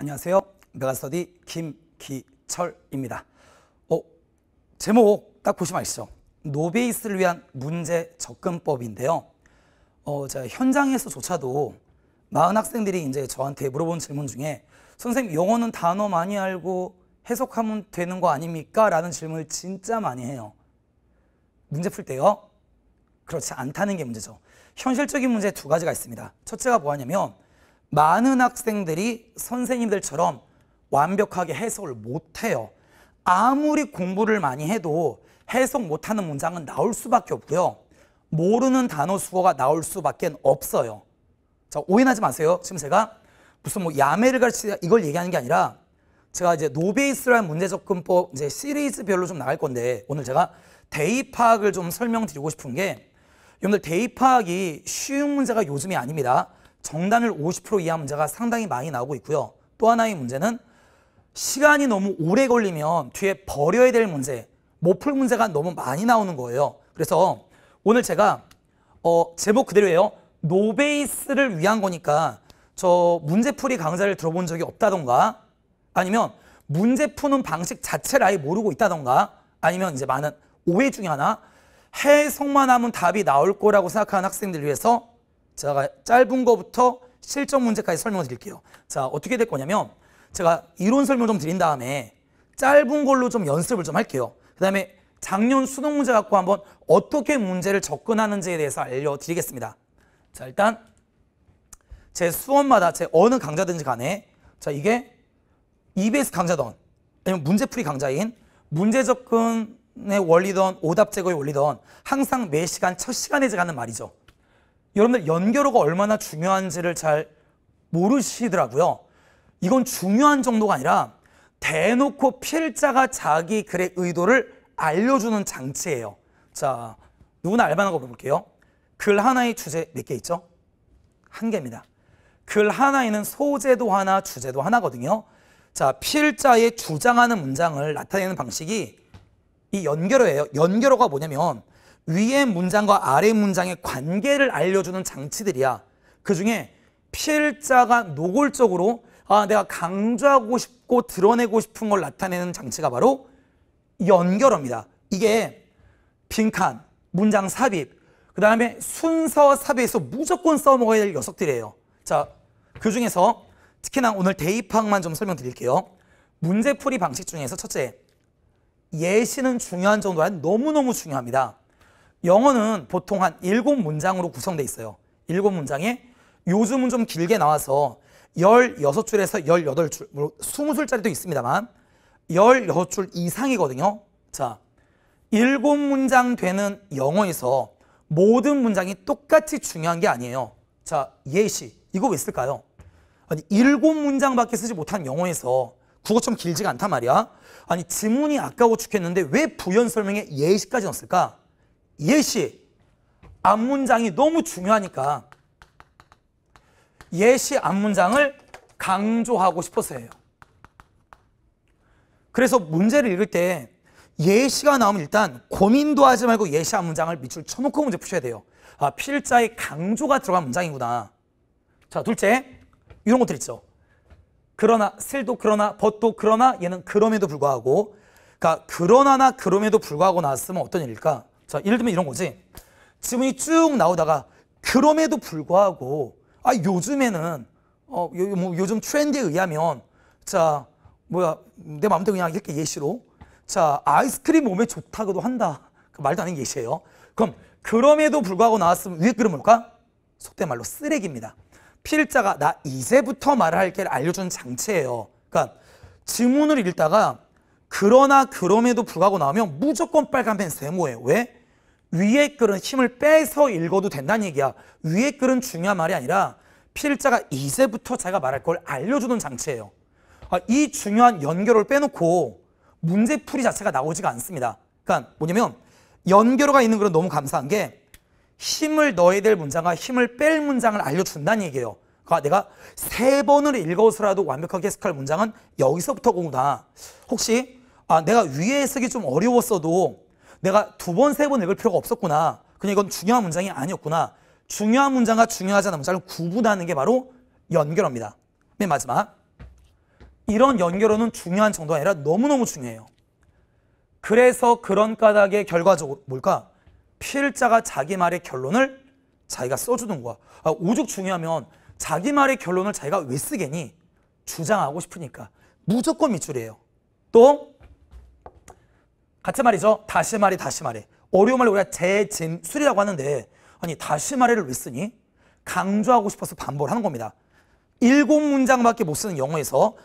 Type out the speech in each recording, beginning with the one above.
안녕하세요. 메가스터디 김기철입니다. 어, 제목 딱 보시면 아시죠? 노베이스를 위한 문제 접근법인데요. 어, 제가 현장에서조차도 많은 학생들이 이제 저한테 물어본 질문 중에 선생님 영어는 단어 많이 알고 해석하면 되는 거 아닙니까? 라는 질문을 진짜 많이 해요. 문제 풀 때요. 그렇지 않다는 게 문제죠. 현실적인 문제 두 가지가 있습니다. 첫째가 뭐냐면 많은 학생들이 선생님들처럼 완벽하게 해석을 못해요. 아무리 공부를 많이 해도 해석 못하는 문장은 나올 수밖에 없고요. 모르는 단어 수어가 나올 수밖에 없어요. 자, 오해하지 마세요. 지금 제가 무슨 뭐 야매를 가르치다 이걸 얘기하는 게 아니라 제가 이제 노베이스라는 문제접근법 이제 시리즈별로 좀 나갈 건데 오늘 제가 대입 학을좀 설명드리고 싶은 게 여러분들 대입 학이 쉬운 문제가 요즘이 아닙니다. 정단을 50% 이하 문제가 상당히 많이 나오고 있고요. 또 하나의 문제는 시간이 너무 오래 걸리면 뒤에 버려야 될 문제, 못 풀 문제가 너무 많이 나오는 거예요. 그래서 오늘 제가 어, 제목 그대로예요. 노베이스를 위한 거니까 저 문제풀이 강좌를 들어본 적이 없다던가 아니면 문제 푸는 방식 자체를 아예 모르고 있다던가 아니면 이제 많은 오해 중에 하나 해석만 하면 답이 나올 거라고 생각하는 학생들 을 위해서 제가 짧은 거부터 실전 문제까지 설명을 드릴게요. 자, 어떻게 될 거냐면 제가 이론 설명을 좀 드린 다음에 짧은 걸로 좀 연습을 좀 할게요. 그 다음에 작년 수능 문제 갖고 한번 어떻게 문제를 접근하는지에 대해서 알려드리겠습니다. 자, 일단 제 수업마다 제 어느 강좌든지 간에 자, 이게 EBS 강좌던 아니면 문제풀이 강좌인 문제 접근의 원리던 오답 제거의 원리던 항상 매 시간 첫 시간에 제가 하는 말이죠. 여러분들 연결어가 얼마나 중요한지를 잘 모르시더라고요. 이건 중요한 정도가 아니라 대놓고 필자가 자기 글의 의도를 알려주는 장치예요. 자, 누구나 알만한 거 볼게요. 글 하나의 주제 몇 개 있죠? 한 개입니다. 글 하나에는 소재도 하나, 주제도 하나거든요. 자, 필자의 주장하는 문장을 나타내는 방식이 이 연결어예요. 연결어가 뭐냐면 위의 문장과 아래 문장의 관계를 알려주는 장치들이야. 그 중에 필자가 노골적으로 아, 내가 강조하고 싶고 드러내고 싶은 걸 나타내는 장치가 바로 연결어입니다. 이게 빈칸, 문장 삽입, 그 다음에 순서 삽입에서 무조건 써먹어야 될 녀석들이에요. 자, 그 중에서 특히나 오늘 대입학만좀 설명드릴게요. 문제풀이 방식 중에서 첫째, 예시는 중요한 정도는 너무너무 중요합니다. 영어는 보통 한 일곱 문장으로 구성돼 있어요. 일곱 문장에 요즘은 좀 길게 나와서 16줄에서 18줄, 물론 뭐 20줄짜리도 있습니다만 16줄 이상이거든요. 자, 일곱 문장 되는 영어에서 모든 문장이 똑같이 중요한 게 아니에요. 자, 예시. 이거 왜을까요 아니, 일곱 문장밖에 쓰지 못한 영어에서 국어처럼 길지가 않단 말이야. 아니, 지문이 아까워 죽겠는데 왜 부연 설명에 예시까지 넣었을까? 예시, 앞문장이 너무 중요하니까 예시 앞문장을 강조하고 싶어서예요. 그래서 문제를 읽을 때 예시가 나오면 일단 고민도 하지 말고 예시 앞문장을 밑줄 쳐놓고 문제 푸셔야 돼요. 아, 필자의 강조가 들어간 문장이구나. 자, 둘째, 이런 것들 있죠. 그러나, 슬도 그러나, 벗도 그러나, 얘는 그럼에도 불구하고 그러니까 그러나나 그럼에도 불구하고 나왔으면 어떤 일일까? 자, 예를 들면 이런 거지. 지문이 쭉 나오다가 그럼에도 불구하고 아 요즘에는 어 요, 뭐 요즘 트렌드에 의하면 자 뭐야 내 마음대로 그냥 이렇게 예시로 자 아이스크림 몸에 좋다고도 한다 그 말도 안 되는 예시예요 그럼 그럼에도 불구하고 나왔으면 왜그 글은 뭘까 속된 말로 쓰레기입니다 필자가 나 이제부터 말 할게를 알려주는 장치예요 그러니까 지문을 읽다가 그러나 그럼에도 불구하고 나오면 무조건 빨간 펜 세모예요 왜 위에 글은 힘을 빼서 읽어도 된다는 얘기야. 위에 글은 중요한 말이 아니라 필자가 이제부터 제가 말할 걸 알려주는 장치예요. 아, 이 중요한 연결을 빼놓고 문제풀이 자체가 나오지가 않습니다. 그러니까 뭐냐면 연결어가 있는 글은 너무 감사한 게 힘을 넣어야 될 문장과 힘을 뺄 문장을 알려준다는 얘기예요. 그러니까 내가 세 번을 읽어서라도 완벽하게 해석할 문장은 여기서부터 공부다. 혹시 아, 내가 위에 해석이 좀 어려웠어도 내가 두 번, 세 번 읽을 필요가 없었구나. 그냥 이건 중요한 문장이 아니었구나. 중요한 문장과 중요하지 않은 문장을 구분하는 게 바로 연결어입니다. 맨 마지막. 이런 연결어는 중요한 정도가 아니라 너무너무 중요해요. 그래서 그런 까닭의 결과적으로 뭘까? 필자가 자기 말의 결론을 자기가 써주는 거야. 아, 오죽 중요하면 자기 말의 결론을 자기가 왜 쓰겠니? 주장하고 싶으니까. 무조건 밑줄이에요. 또 같은 말이죠. 다시 말이 다시 말이. 어려움을 우리가 재진술이라고 하는데 아니 다시말이를왜 쓰니? 강조하고 싶어서 반복을 하는 겁니다. 일곱 문장밖에 못 쓰는 영어에서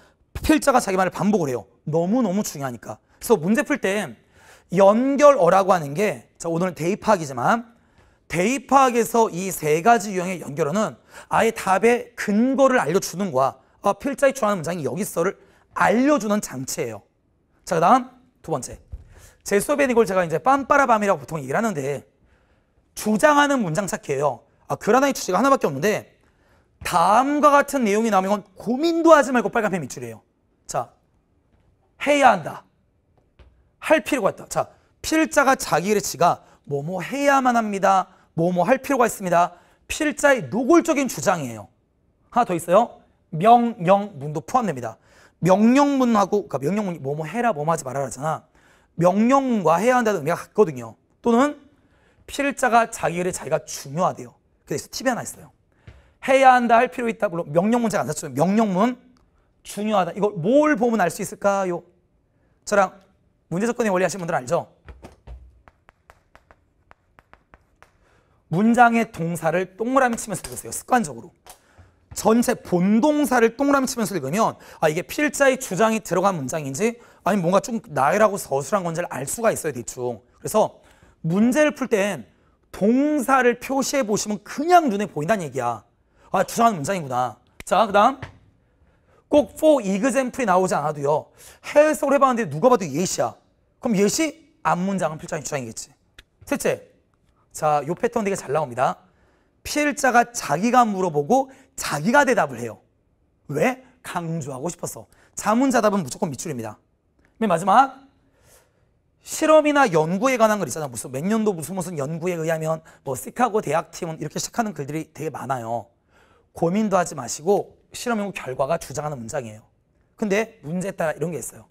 필자가 자기 말을 반복을 해요. 너무너무 중요하니까. 그래서 문제 풀 때 연결어라고 하는 게 자, 오늘은 대입학이지만 대입학에서 이 세 가지 유형의 연결어는 아예 답의 근거를 알려주는 거야. 아, 필자의 주하는 문장이 여기 있어를 알려주는 장치예요. 자, 그 다음 두 번째. 제 수업에 이걸 제가 이제 빰빠라밤이라고 보통 얘기를 하는데 주장하는 문장 찾기예요. 아, 그라나의 주제가 하나밖에 없는데 다음과 같은 내용이 나오면 고민도 하지 말고 빨간펜 밑줄이에요. 자, 해야 한다. 할 필요가 있다. 자, 필자가 자기 일치가 뭐뭐 해야만 합니다. 뭐뭐 할 필요가 있습니다. 필자의 노골적인 주장이에요. 하나 더 있어요. 명령문도 포함됩니다. 명령문하고 그러니까 명령문이 뭐뭐 해라 뭐뭐 하지 말아라 하 잖아 명령과해야 한다는 의미가 같거든요. 또는 필자가 자기 일 자기가 중요하대요. 그래서 팁이 하나 있어요. 해야 한다 할 필요 있다. 물론 명령문 제가 안 썼죠. 명령문 중요하다. 이걸 뭘 보면 알 수 있을까요? 저랑 문제 접근의 원리 하신 분들 알죠? 문장의 동사를 동그라미 치면서 읽으세요. 습관적으로. 전체 본동사를 동그라미 치면서 읽으면 아 이게 필자의 주장이 들어간 문장인지 아니 뭔가 좀나이라고 서술한 건지를 알 수가 있어요 대충 그래서 문제를 풀 땐 동사를 표시해 보시면 그냥 눈에 보인다는 얘기야 아 주장하는 문장이구나 자 그다음 꼭 for example이 나오지 않아도요 해석을 해봤는데 누가 봐도 예시야 그럼 예시 앞 문장은 필자인 주장이겠지 셋째 자요 패턴 되게 잘 나옵니다 필자가 자기가 물어보고 자기가 대답을 해요 왜? 강조하고 싶어서 자문자답은 무조건 밑줄입니다 맨 마지막 실험이나 연구에 관한 글 있잖아. 무슨 몇 년도 무슨 무슨 연구에 의하면 뭐 시카고 대학팀은 이렇게 시작하는 글들이 되게 많아요. 고민도 하지 마시고 실험 연구 결과가 주장하는 문장이에요. 근데 문제에 따라 이런 게 있어요.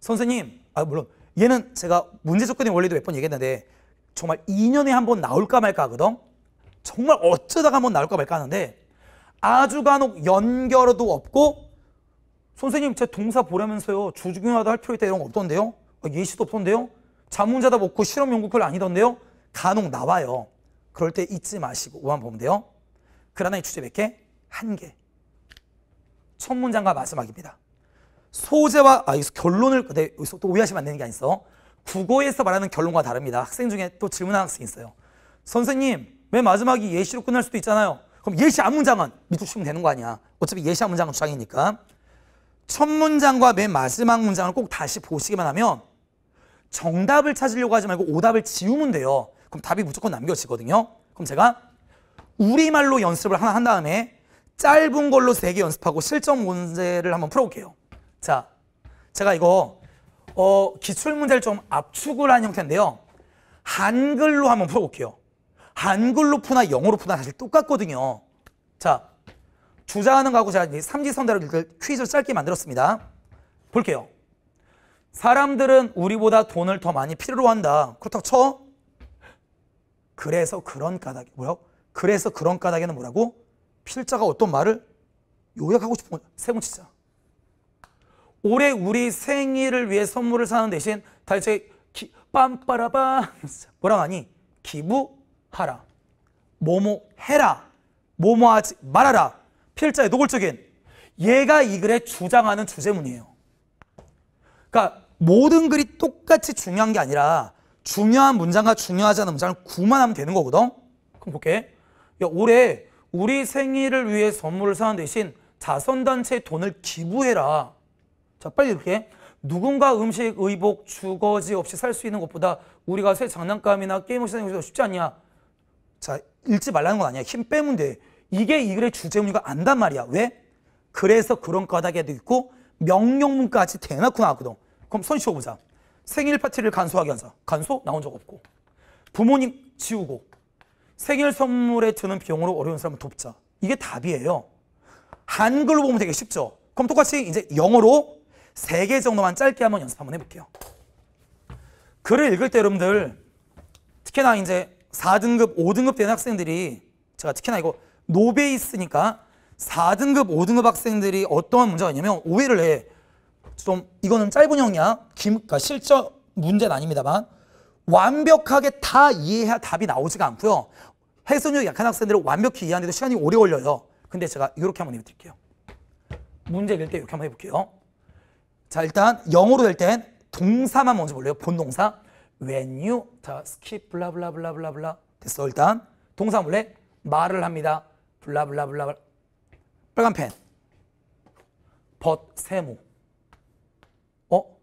선생님, 아 물론 얘는 제가 문제 접근의 원리도 몇 번 얘기했는데 정말 2년에 한 번 나올까 말까 하거든. 정말 어쩌다가 한 번 나올까 말까 하는데 아주 간혹 연결도 없고 선생님 제 동사 보라면서요 주중요하다 할 필요 있다 이런 거 없던데요? 예시도 없던데요? 자문자다 없고 실험 연구글 아니던데요? 간혹 나와요. 그럴 때 잊지 마시고 오만 보면 돼요. 그라나의 주제 몇 개? 한 개. 첫 문장과 마지막입니다. 소재와 아 여기서 결론을 네, 여기서 또 오해하시면 안 되는 게 아니어 국어에서 말하는 결론과 다릅니다. 학생 중에 또 질문하는 학생이 있어요. 선생님 왜 마지막이 예시로 끝날 수도 있잖아요. 그럼 예시 안 문장은 밑으로 치면 되는 거 아니야. 어차피 예시 안 문장은 주장이니까. 첫 문장과 맨 마지막 문장을 꼭 다시 보시기만 하면 정답을 찾으려고 하지 말고 오답을 지우면 돼요. 그럼 답이 무조건 남겨지거든요. 그럼 제가 우리말로 연습을 하나 한 다음에 짧은 걸로 세 개 연습하고 실전 문제를 한번 풀어볼게요. 자, 제가 이거 어, 기출문제를 좀 압축을 한 형태인데요. 한글로 한번 풀어볼게요. 한글로 푸나 영어로 푸나 사실 똑같거든요. 자, 주장하는 거하고 제가 삼지선다로 퀴즈를 짧게 만들었습니다. 볼게요. 사람들은 우리보다 돈을 더 많이 필요로 한다. 그렇다고 쳐. 그래서 그런 까닭, 뭐요? 그래서 그런 까닭에는 뭐라고? 필자가 어떤 말을 요약하고 싶은 거죠. 세공치 올해 우리 생일을 위해 선물을 사는 대신 달체 빰빠라바 뭐라 하니? 기부하라. 뭐뭐 해라. 뭐뭐 하지 말아라. 필자의 노골적인 얘가 이 글에 주장하는 주제문이에요. 그러니까 모든 글이 똑같이 중요한 게 아니라 중요한 문장과 중요하지 않은 문장을 구만하면 되는 거거든. 그럼 볼게. 야, 올해 우리 생일을 위해 선물을 사는 대신 자선단체에 돈을 기부해라. 자, 빨리 이렇게. 누군가 음식, 의복, 주거지 없이 살 수 있는 것보다 우리가 새 장난감이나 게임을 사는 것이 더 쉽지 않냐. 자, 읽지 말라는 건 아니야. 힘 빼면 돼. 이게 이 글의 주제문이가 안단 말이야. 왜? 그래서 그런 까닭에도 있고 명령문까지 대놓고 나왔거든. 그럼 손쉬워보자 생일 파티를 간소하게 하자. 간소? 나온 적 없고. 부모님 지우고. 생일 선물에 드는 비용으로 어려운 사람을 돕자. 이게 답이에요. 한글로 보면 되게 쉽죠. 그럼 똑같이 이제 영어로 세 개 정도만 짧게 한번 연습 한번 해볼게요. 글을 읽을 때 여러분들 특히나 이제 4등급, 5등급 되는 학생들이 제가 특히나 이거 노베 있으니까 4등급, 5등급 학생들이 어떠한 문제가 있냐면 오해를 해. 좀 이거는 짧은 형량, 김, 그러니까 실전 문제는 아닙니다만 완벽하게 다 이해해야 답이 나오지가 않고요. 해선력 약한 학생들은 완벽히 이해하는데도 시간이 오래 걸려요. 근데 제가 이렇게 한번 해드릴게요. 문제 낼때 이렇게 한번 해볼게요. 자 일단 영어로 될 땐 동사만 먼저 볼래요. 본동사. When you 다 skip 블라블라블라블라 됐어 일단 동사 몰래 말을 합니다. 블라블라블라 빨간 펜. 벗 세무. 어?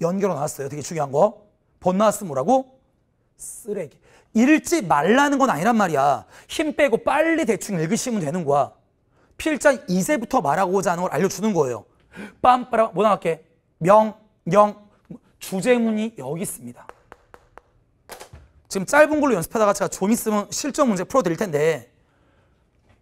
연결어 나왔어요. 되게 중요한 거. 벗 나왔으면 뭐라고? 쓰레기. 읽지 말라는 건 아니란 말이야. 힘 빼고 빨리 대충 읽으시면 되는 거야. 필자 이제부터 말하고자 하는 걸 알려주는 거예요. 빰빠라 뭐 나갈게? 명, 영, 주제문이 여기 있습니다. 지금 짧은 걸로 연습하다가 제가 좀 있으면 실전 문제 풀어드릴 텐데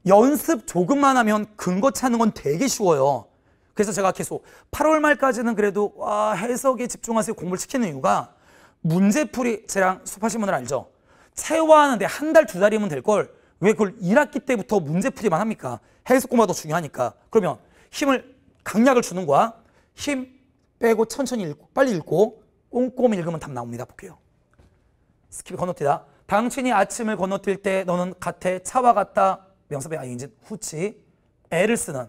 연습 조금만 하면 근거 찾는 건 되게 쉬워요. 그래서 제가 계속 8월 말까지는 그래도 와, 해석에 집중하세요 공부를 시키는 이유가 문제풀이 제랑 수업하신 분들 알죠? 체화하는데 한 달, 두 달이면 될 걸 왜 그걸 1학기 때부터 문제풀이만 합니까? 해석 공부가 더 중요하니까. 그러면 힘을 강약을 주는 거야. 힘 빼고 천천히 읽고 빨리 읽고 꼼꼼히 읽으면 답 나옵니다. 볼게요. 스킵 건너뛰다. 당신이 아침을 건너뛸 때 너는 갓에 차와 같다. 명사배 i n g 후치 애를 쓰는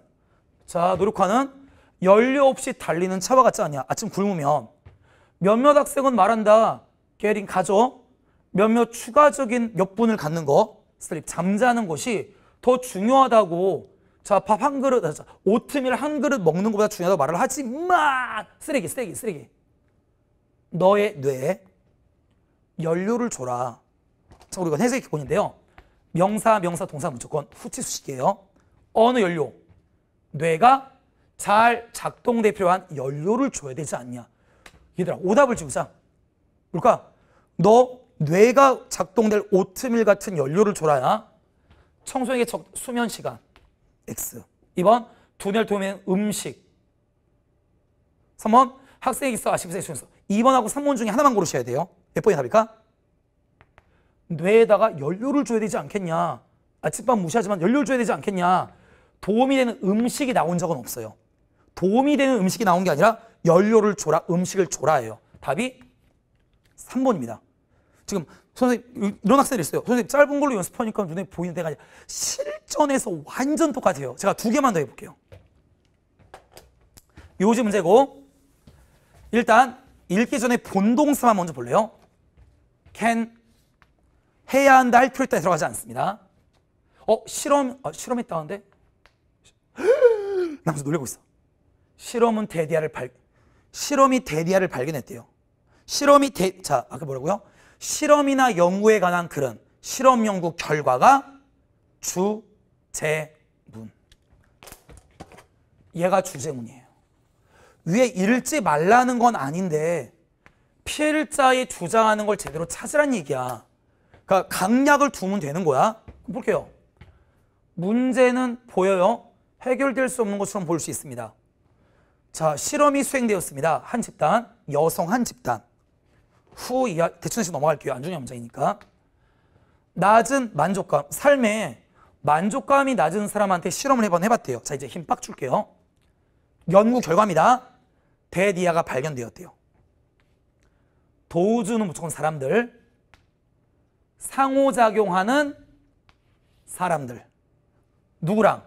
자 노력화는 연료 없이 달리는 차와 같지 않냐 아침 굶으면 몇몇 학생은 말한다 게린 가죠 몇몇 추가적인 몇 분을 갖는 거 슬립 잠자는 것이 더 중요하다고 자 밥 한 그릇 오트밀 한 그릇 먹는 것보다 중요하다고 말을 하지만 쓰레기 쓰레기 쓰레기 너의 뇌에 연료를 줘라 자 우리가 해석의 기본인데요 명사, 명사, 동사 무조건 후치수식이에요. 어느 연료? 뇌가 잘 작동돼 필요한 연료를 줘야 되지 않냐. 얘들아 오답을 지우자. 뭘까? 너 뇌가 작동될 오트밀 같은 연료를 줘라야. 청소년에게 수면 시간 X. 2번 두뇌를 통해 음식. 3번 학생에게 있어 아시브세 중에 2번하고 3번 중에 하나만 고르셔야 돼요. 몇 번이 답일까? 뇌에다가 연료를 줘야 되지 않겠냐. 아침밥 무시하지만 연료를 줘야 되지 않겠냐. 도움이 되는 음식이 나온 적은 없어요. 도움이 되는 음식이 나온 게 아니라 연료를 줘라, 음식을 줘라해요 답이 3번입니다. 지금 선생님 이런 학생들 있어요. 선생님 짧은 걸로 연습하니까 눈에 보이는 데가 아니라 실전에서 완전 똑같아요. 제가 두 개만 더 해볼게요. 요지 문제고 일단 읽기 전에 본동사만 먼저 볼래요. Can 해야 한다 할 필요에 들어가지 않습니다. 어, 실험, 어, 실험했다는데? 남자 놀래고 있어. 실험은 데디아를 발, 실험이 데디아를 발견했대요. 실험이 데, 자, 아까 뭐라고요? 실험이나 연구에 관한 글은 실험 연구 결과가 주제문. 얘가 주제문이에요. 위에 읽지 말라는 건 아닌데 피해자의 주장하는 걸 제대로 찾으란 얘기야. 그러니까 강약을 두면 되는 거야. 볼게요. 문제는 보여요. 해결될 수 없는 것처럼 보수 있습니다. 자, 실험이 수행되었습니다. 한 집단, 여성 한 집단. 후 이하, 대충씩 넘어갈게요. 안 중요한 문제이니까. 낮은 만족감, 삶에 만족감이 낮은 사람한테 실험을 한번 해봤대요. 자, 이제 힘 빡 줄게요. 연구 결과입니다. 대디아가 발견되었대요. 도우주는 무조건 사람들, 상호작용하는 사람들 누구랑?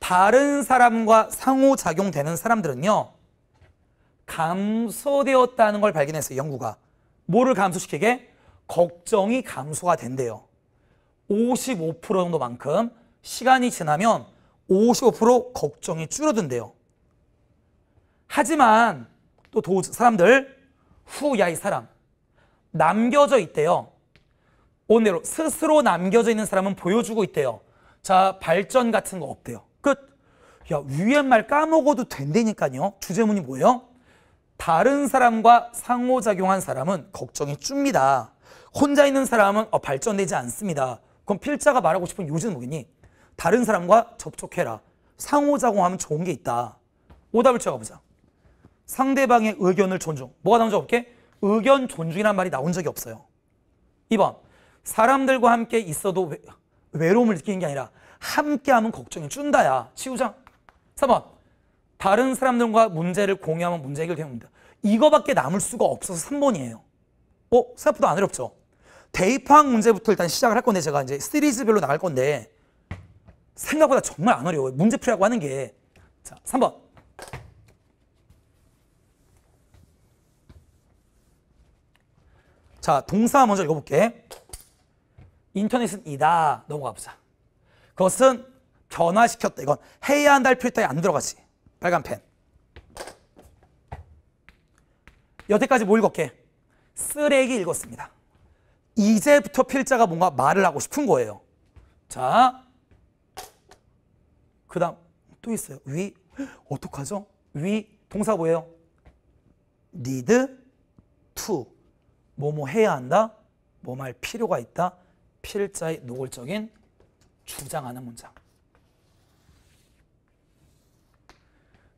다른 사람과 상호작용되는 사람들은요 감소되었다는 걸 발견했어요 연구가 뭐를 감소시키게? 걱정이 감소가 된대요 55% 정도만큼 시간이 지나면 55% 걱정이 줄어든대요 하지만 또 사람들 후야이 사람 남겨져 있대요 온내로 스스로 남겨져 있는 사람은 보여주고 있대요. 자, 발전 같은 거 없대요. 끝. 야, 위에 말 까먹어도 된다니까요. 주제문이 뭐예요? 다른 사람과 상호작용한 사람은 걱정이 줍니다. 혼자 있는 사람은 어, 발전되지 않습니다. 그럼 필자가 말하고 싶은 요지는 뭐겠니? 다른 사람과 접촉해라. 상호작용하면 좋은 게 있다. 오답을 찾아보자. 상대방의 의견을 존중. 뭐가 나온 적 없게? 의견 존중이란 말이 나온 적이 없어요. 2번. 사람들과 함께 있어도 외, 로움을 느끼는 게 아니라 함께하면 걱정이 준다야. 치우장. 3번. 다른 사람들과 문제를 공유하면 문제 해결됩니다. 이거밖에 남을 수가 없어서 3번이에요. 어? 생각보다 안 어렵죠? 대입항 문제부터 일단 시작을 할 건데 제가 이제 시리즈별로 나갈 건데 생각보다 정말 안 어려워요. 문제풀이라고 하는 게. 자, 3번. 자, 동사 먼저 읽어볼게. 인터넷은 이다. 넘어가 보자. 그것은 변화시켰다. 이건 해야 한다 필터에 안 들어가지. 빨간 펜. 여태까지 뭐 읽었게? 쓰레기 읽었습니다. 이제부터 필자가 뭔가 말을 하고 싶은 거예요. 자, 그 다음 또 있어요. 위, 어떡하죠? 위, 동사 뭐예요? need to, 뭐뭐 해야 한다, 뭐 말 필요가 있다, 필자의 노골적인 주장하는 문장.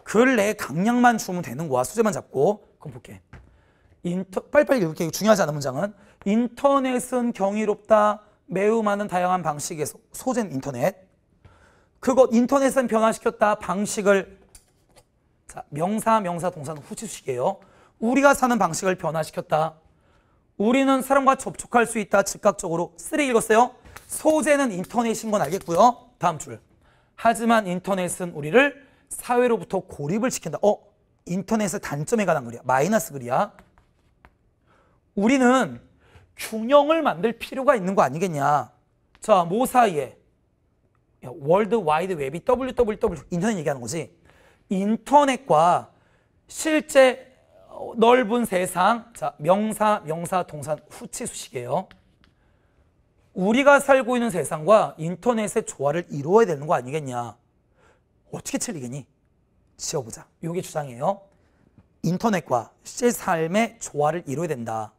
글내 강약만 주면 되는 거야. 수제만 잡고. 그럼 볼게. 인터, 빨리빨리 읽을게. 중요하지 않은 문장은. 인터넷은 경이롭다. 매우 많은 다양한 방식에서. 소재는 인터넷. 그것 인터넷은 변화시켰다. 방식을. 자, 명사, 명사, 동사는 후치수식이에요. 우리가 사는 방식을 변화시켰다. 우리는 사람과 접촉할 수 있다 즉각적으로 쓰레 읽었어요. 소재는 인터넷인 건 알겠고요. 다음 줄. 하지만 인터넷은 우리를 사회로부터 고립을 시킨다. 어? 인터넷의 단점에 관한 글이야. 마이너스 글이야. 우리는 균형을 만들 필요가 있는 거 아니겠냐. 자, 뭐 사이에 월드 와이드 웹이 WWW 인터넷 얘기하는 거지. 인터넷과 실제 넓은 세상 자 명사 명사 동산 후치수식이에요. 우리가 살고 있는 세상과 인터넷의 조화를 이루어야 되는 거 아니겠냐. 어떻게 틀리겠니? 지어보자. 이게 주장이에요. 인터넷과 실제 삶의 조화를 이루어야 된다.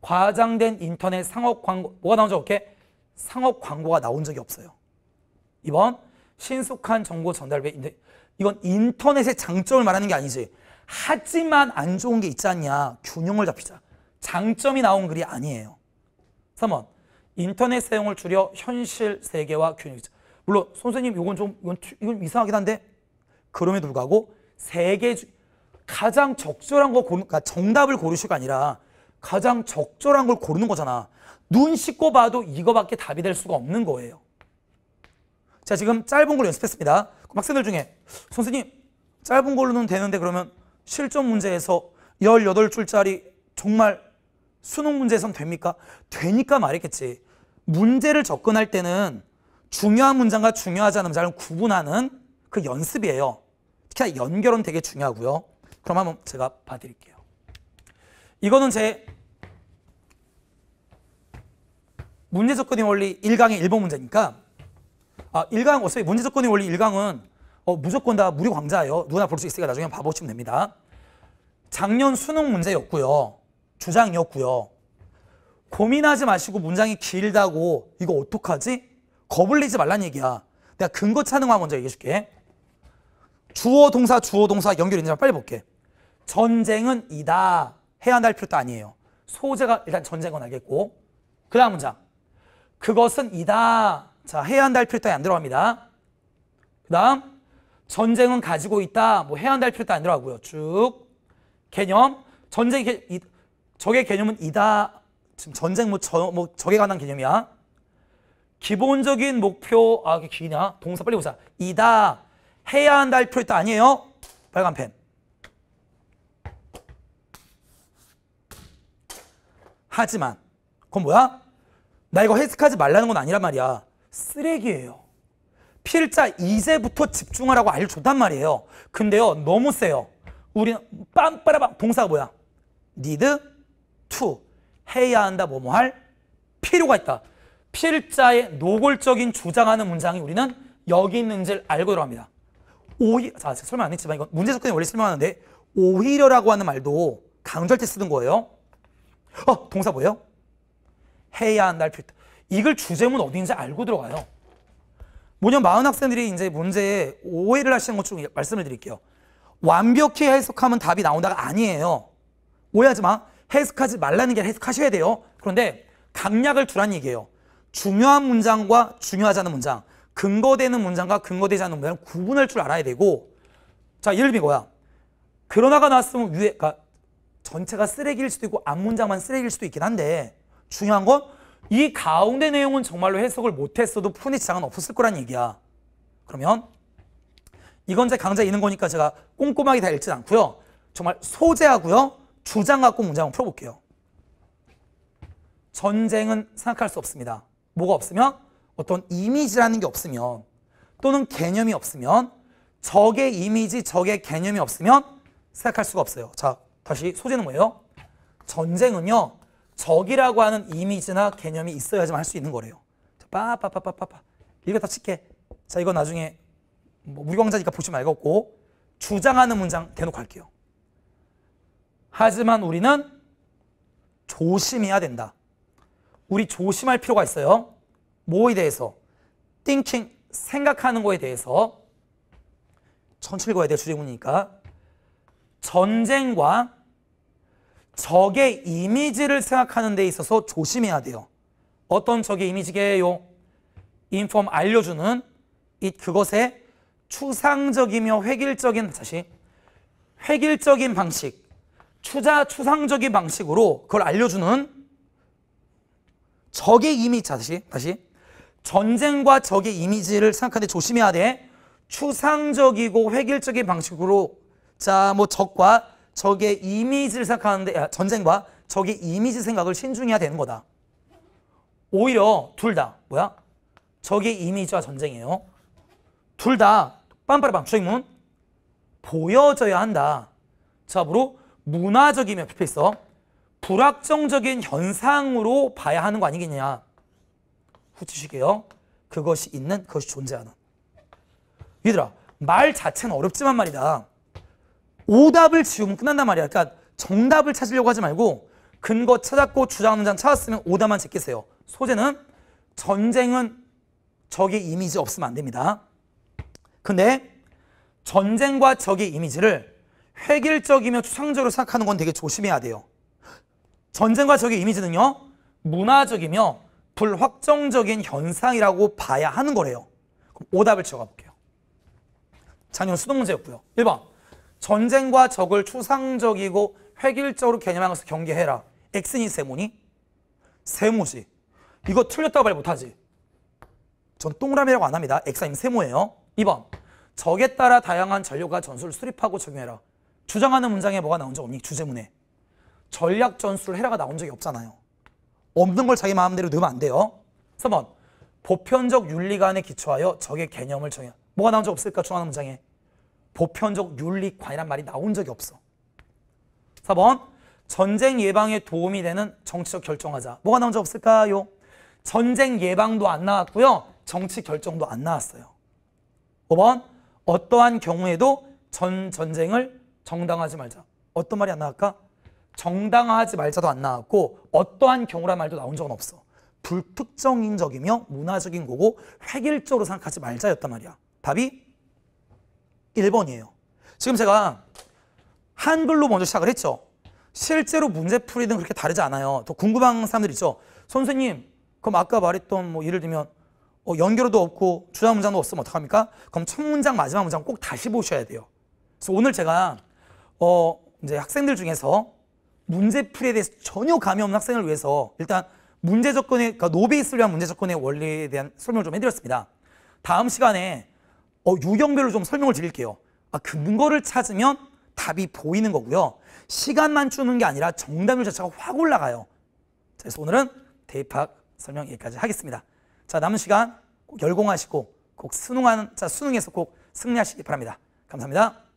과장된 인터넷 상업 광고, 뭐가 나온 적 없게? 상업 광고가 나온 적이 없어요. 이번 신속한 정보 전달 이건 인터넷의 장점을 말하는 게 아니지. 하지만 안 좋은 게 있지 않냐. 균형을 잡히자. 장점이 나온 글이 아니에요. 3번. 인터넷 사용을 줄여 현실 세계와 균형이자. 물론 선생님 이건 좀 이건, 이건 이상하긴 한데 그럼에도 불구하고 세계 주, 가장 적절한 거 고르 그러니까 정답을 고르실 거 아니라 가장 적절한 걸 고르는 거잖아. 눈 씻고 봐도 이거밖에 답이 될 수가 없는 거예요. 자 지금 짧은 걸 연습했습니다. 그럼 학생들 중에 선생님 짧은 걸로는 되는데 그러면 실전 문제에서 18줄짜리 정말 수능 문제에선 됩니까? 되니까 말했겠지. 문제를 접근할 때는 중요한 문장과 중요하지 않은 문장을 구분하는 그 연습이에요. 특히 연결은 되게 중요하고요. 그럼 한번 제가 봐드릴게요. 이거는 제 문제 접근의 원리 1강의 1번 문제니까 아, 1강 어차피 문제 접근의 원리 1강은 어, 무조건 다 무료 강좌예요. 누구나 볼 수 있으니까 나중에 한번 봐보시면 됩니다. 작년 수능 문제였고요. 주장이었고요. 고민하지 마시고 문장이 길다고 이거 어떡하지? 거불리지 말란 얘기야. 내가 근거 찾는 거 먼저 얘기해 줄게. 주어 동사 주어 동사 연결 있는지 빨리 볼게. 전쟁은 이다. 해야 한다 할 필요도 아니에요. 소재가 일단 전쟁은 알겠고. 그 다음 문장. 그것은 이다. 자, 해야 한다 할 필요도 안 들어갑니다. 그 다음 전쟁은 가지고 있다. 뭐 해야 한다 할 필요도 아니라고요. 쭉 개념 전쟁 적의 개념은 이다. 지금 전쟁 뭐, 저, 뭐 적에 관한 개념이야. 기본적인 목표 아 이게 기냐 동사 빨리 보자 이다 해야 한다 할 필요 있 아니에요 빨간 펜 하지만 그건 뭐야 나 이거 해석하지 말라는 건 아니란 말이야 쓰레기예요 필자 이제부터 집중하라고 알려줬단 말이에요. 근데요, 너무 세요. 우리는 빰빠라밤 동사가 뭐야? need, to, 해야 한다, 뭐 뭐 할 필요가 있다. 필자의 노골적인 주장하는 문장이 우리는 여기 있는지를 알고 들어갑니다. 오히, 자, 제가 설명 안 했지만 이건 문제 접근이 원래 설명하는데 오히려라고 하는 말도 강절때 쓰는 거예요. 어, 동사 뭐예요? 해야 한다, 필자. 이걸 주제문 어디인지 알고 들어가요. 뭐냐면 마흔 학생들이 이제 문제에 오해를 하시는 것좀 말씀을 드릴게요. 완벽히 해석하면 답이 나온다가 아니에요. 오해하지 마. 해석하지 말라는 게 해석하셔야 돼요. 그런데 강약을 두란 얘기예요. 중요한 문장과 중요하지 않은 문장, 근거되는 문장과 근거되지 않은 문장을 구분할 줄 알아야 되고, 자, 예를 들면 이거야. 그러나가 나왔으면 위에, 그러니까 전체가 쓰레기일 수도 있고 앞 문장만 쓰레기일 수도 있긴 한데 중요한 건이 가운데 내용은 정말로 해석을 못했어도 푸니 치장은 없었을 거란 얘기야. 그러면 이건 제 강좌에 있는 거니까 제가 꼼꼼하게 다 읽진 않고요. 정말 소재하고요. 주장 갖고 문장 한번 풀어볼게요. 전쟁은 생각할 수 없습니다. 뭐가 없으면 어떤 이미지라는 게 없으면 또는 개념이 없으면 적의 이미지, 적의 개념이 없으면 생각할 수가 없어요. 자, 다시 소재는 뭐예요? 전쟁은요. 적이라고 하는 이미지나 개념이 있어야지만 할 수 있는 거래요. 빠빠빠빠빠빠. 이거 다 칠게. 자, 이거 나중에 뭐 우리광자니까 보시면 알겠고 주장하는 문장 대놓고 할게요. 하지만 우리는 조심해야 된다. 우리 조심할 필요가 있어요. 뭐에 대해서? thinking, 생각하는 거에 대해서 천천히 읽어야 주제문이니까. 전쟁과 적의 이미지를 생각하는 데 있어서 조심해야 돼요. 어떤 적의 이미지게요? 인폼 알려주는 이 그것의 추상적이며 획일적인 다시 획일적인 방식, 추자 추상적인 방식으로 그걸 알려주는 적의 이미지 다시 다시 전쟁과 적의 이미지를 생각하는데 조심해야 돼. 추상적이고 획일적인 방식으로 자뭐 적과 적의 이미지를 생각하는데 아, 전쟁과 적의 이미지 생각을 신중 해야 되는 거다. 오히려 둘 다 뭐야? 적의 이미지와 전쟁이에요. 둘다 빰빠라밤 주행문 보여져야 한다. 자으로 문화적이며 필요했어. 불확정적인 현상으로 봐야 하는 거 아니겠냐. 후치시게요. 그것이 있는 그것이 존재하는. 얘들아 말 자체는 어렵지만 말이다. 오답을 지우면 끝난단 말이야. 그러니까 정답을 찾으려고 하지 말고 근거 찾았고 주장하는 자 찾았으면 오답만 제끼세요. 소재는 전쟁은 적의 이미지 없으면 안 됩니다. 근데 전쟁과 적의 이미지를 획일적이며 추상적으로 생각하는 건 되게 조심해야 돼요. 전쟁과 적의 이미지는요. 문화적이며 불확정적인 현상이라고 봐야 하는 거래요. 그럼 오답을 지어가볼게요 작년 수능 문제였고요. 1번 전쟁과 적을 추상적이고 획일적으로 개념하면서 경계해라. 엑스니 세모니? 세모지. 이거 틀렸다고 말 못하지. 전 동그라미라고 안 합니다. 엑스 아니면 세모예요. 2번. 적에 따라 다양한 전류가 전술을 수립하고 적용해라. 주장하는 문장에 뭐가 나온 적 없니? 주제문에. 전략 전술 해라가 나온 적이 없잖아요. 없는 걸 자기 마음대로 넣으면 안 돼요. 3번. 보편적 윤리관에 기초하여 적의 개념을 정해. 뭐가 나온 적 없을까? 중앙 문장에. 보편적 윤리관이란 말이 나온 적이 없어. 4번 전쟁 예방에 도움이 되는 정치적 결정하자. 뭐가 나온 적 없을까요? 전쟁 예방도 안 나왔고요. 정치 결정도 안 나왔어요. 5번 어떠한 경우에도 전 전쟁을 정당화하지 말자. 어떤 말이 안 나왔까? 정당화하지 말자도 안 나왔고 어떠한 경우란 말도 나온 적은 없어. 불특정인적이며 문화적인 거고 획일적으로 생각하지 말자였단 말이야. 답이 1번이에요. 지금 제가 한글로 먼저 시작을 했죠. 실제로 문제 풀이는 그렇게 다르지 않아요. 더 궁금한 사람들 있죠. 선생님, 그럼 아까 말했던 뭐 예를 들면 어, 연결어도 없고 주자 문장도 없으면 어떡합니까? 그럼 첫 문장 마지막 문장 꼭 다시 보셔야 돼요. 그래서 오늘 제가 어, 이제 학생들 중에서 문제 풀이에 대해서 전혀 감이 없는 학생을 위해서 일단 문제 접근의 그러니까 노베이스를 위한 문제 접근의 원리에 대한 설명을 좀 해드렸습니다. 다음 시간에 어, 유형별로 좀 설명을 드릴게요. 아, 근거를 찾으면 답이 보이는 거고요. 시간만 주는 게 아니라 정답률 자체가 확 올라가요. 자, 그래서 오늘은 대입학 설명 여기까지 하겠습니다. 자, 남은 시간 꼭 열공하시고 꼭 수능하는 자, 수능에서 꼭 승리하시기 바랍니다. 감사합니다.